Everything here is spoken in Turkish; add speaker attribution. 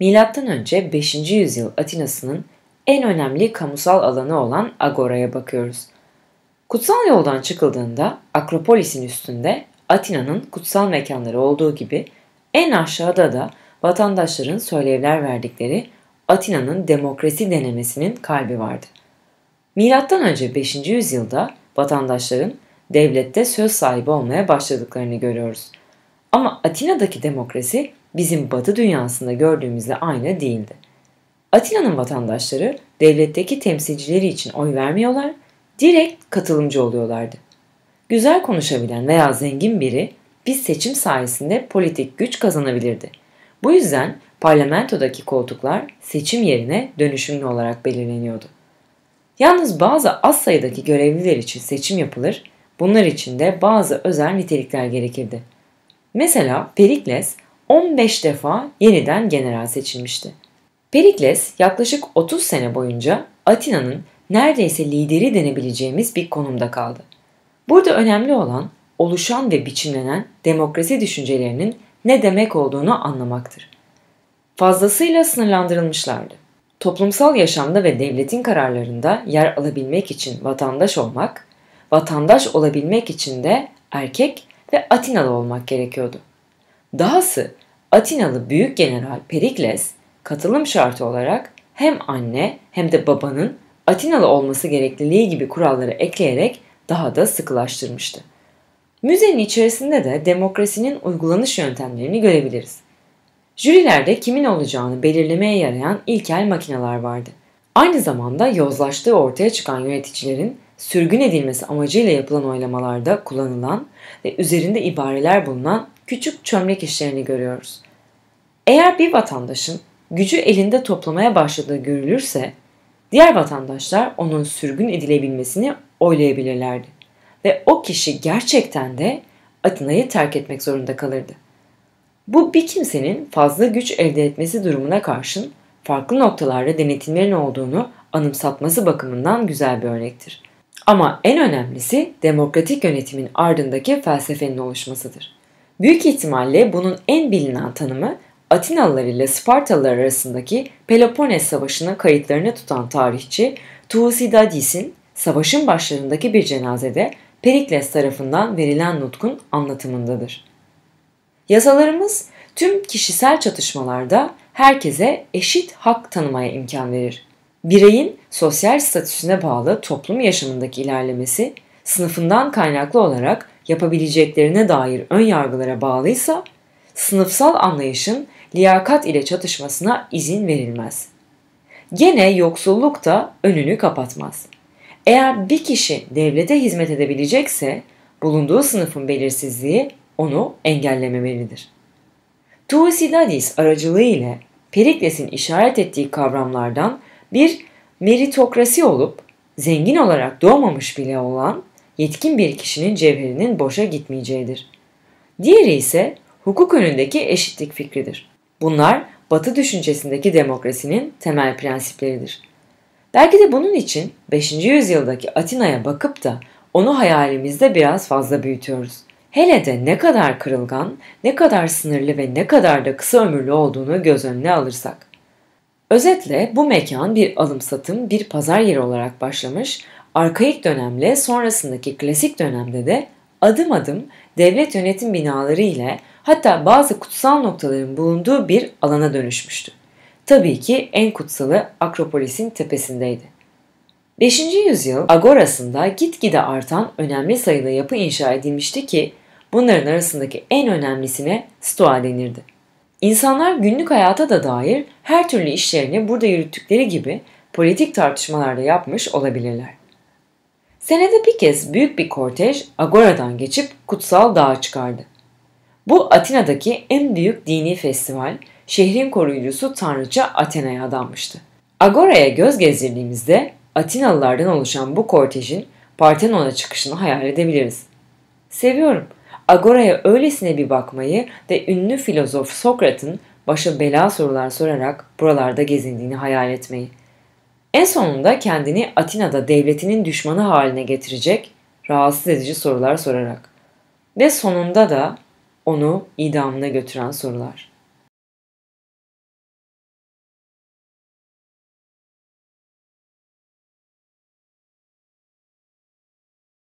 Speaker 1: M.Ö. 5. yüzyıl Atina'sının en önemli kamusal alanı olan Agora'ya bakıyoruz. Kutsal yoldan çıkıldığında Akropolis'in üstünde Atina'nın kutsal mekanları olduğu gibi en aşağıda da vatandaşların söylevler verdikleri Atina'nın demokrasi denemesinin kalbi vardı. Milattan önce 5. yüzyılda vatandaşların devlette söz sahibi olmaya başladıklarını görüyoruz. Ama Atina'daki demokrasi bizim batı dünyasında gördüğümüzle aynı değildi. Atina'nın vatandaşları devletteki temsilcileri için oy vermiyorlar, direkt katılımcı oluyorlardı. Güzel konuşabilen veya zengin biri biz seçim sayesinde politik güç kazanabilirdi. Bu yüzden parlamentodaki koltuklar seçim yerine dönüşümlü olarak belirleniyordu. Yalnız bazı az sayıdaki görevliler için seçim yapılır, bunlar için de bazı özel nitelikler gerekirdi. Mesela Perikles 15 defa yeniden general seçilmişti. Perikles yaklaşık 30 sene boyunca Atina'nın neredeyse lideri denebileceğimiz bir konumda kaldı. Burada önemli olan oluşan ve biçimlenen demokrasi düşüncelerinin ne demek olduğunu anlamaktır. Fazlasıyla sınırlandırılmışlardı. Toplumsal yaşamda ve devletin kararlarında yer alabilmek için vatandaş olmak, vatandaş olabilmek için de erkek ve Atinalı olmak gerekiyordu. Dahası Atinalı Büyük General Perikles katılım şartı olarak hem anne hem de babanın Atinalı olması gerekliliği gibi kuralları ekleyerek daha da sıkılaştırmıştı. Müzenin içerisinde de demokrasinin uygulanış yöntemlerini görebiliriz. Jürilerde kimin olacağını belirlemeye yarayan ilkel makineler vardı. Aynı zamanda yozlaştığı ortaya çıkan yöneticilerin sürgün edilmesi amacıyla yapılan oylamalarda kullanılan ve üzerinde ibareler bulunan küçük çömlek işlerini görüyoruz. Eğer bir vatandaşın gücü elinde toplamaya başladığı görülürse, diğer vatandaşlar onun sürgün edilebilmesini oylayabilirlerdi ve o kişi gerçekten de Atina'yı terk etmek zorunda kalırdı. Bu bir kimsenin fazla güç elde etmesi durumuna karşın farklı noktalarda denetimlerin olduğunu anımsatması bakımından güzel bir örnektir. Ama en önemlisi demokratik yönetimin ardındaki felsefenin oluşmasıdır. Büyük ihtimalle bunun en bilinen tanımı Atinalılar ile Spartalılar arasındaki Peloponnes Savaşı'nın kayıtlarını tutan tarihçi Thucydides'in savaşın başlarındaki bir cenazede Perikles tarafından verilen nutkun anlatımındadır. Yasalarımız tüm kişisel çatışmalarda herkese eşit hak tanımaya imkan verir bireyin sosyal statüsüne bağlı toplum yaşamındaki ilerlemesi sınıfından kaynaklı olarak yapabileceklerine dair ön yargılara bağlıysa sınıfsal anlayışın liyakat ile çatışmasına izin verilmez. Gene yoksulluk da önünü kapatmaz. Eğer bir kişi devlete hizmet edebilecekse bulunduğu sınıfın belirsizliği onu engellememelidir. Thucydides aracılığı ile Perikles'in işaret ettiği kavramlardan bir meritokrasi olup zengin olarak doğmamış bile olan yetkin bir kişinin cevherinin boşa gitmeyeceğidir. Diğeri ise hukuk önündeki eşitlik fikridir. Bunlar Batı düşüncesindeki demokrasinin temel prensipleridir. Belki de bunun için 5. yüzyıldaki Atina'ya bakıp da onu hayalimizde biraz fazla büyütüyoruz. Hele de ne kadar kırılgan, ne kadar sınırlı ve ne kadar da kısa ömürlü olduğunu göz önüne alırsak. Özetle bu mekan bir alım-satım, bir pazar yeri olarak başlamış, arkaik dönemle sonrasındaki klasik dönemde de adım adım devlet yönetim binaları ile hatta bazı kutsal noktaların bulunduğu bir alana dönüşmüştü. Tabii ki en kutsalı Akropolis'in tepesindeydi. 5. yüzyıl agorasında gitgide artan önemli sayıda yapı inşa edilmişti ki bunların arasındaki en önemlisine stoa denirdi. İnsanlar günlük hayata da dair her türlü işlerini burada yürüttükleri gibi politik tartışmalarda yapmış olabilirler. Senede bir kez büyük bir kortej Agora'dan geçip Kutsal Dağa çıkardı. Bu Atina'daki en büyük dini festival, şehrin koruyucusu tanrıça Athena'ya adanmıştı. Agora'ya göz gezdirdiğimizde Atinalılardan oluşan bu kortejin Partenon'a çıkışını hayal edebiliriz. Seviyorum. Agora'ya öylesine bir bakmayı ve ünlü filozof Sokrat'ın başa bela sorular sorarak buralarda gezindiğini hayal etmeyi. En sonunda kendini Atina'da devletinin düşmanı haline getirecek rahatsız edici sorular sorarak. Ve sonunda da onu idamına götüren sorular.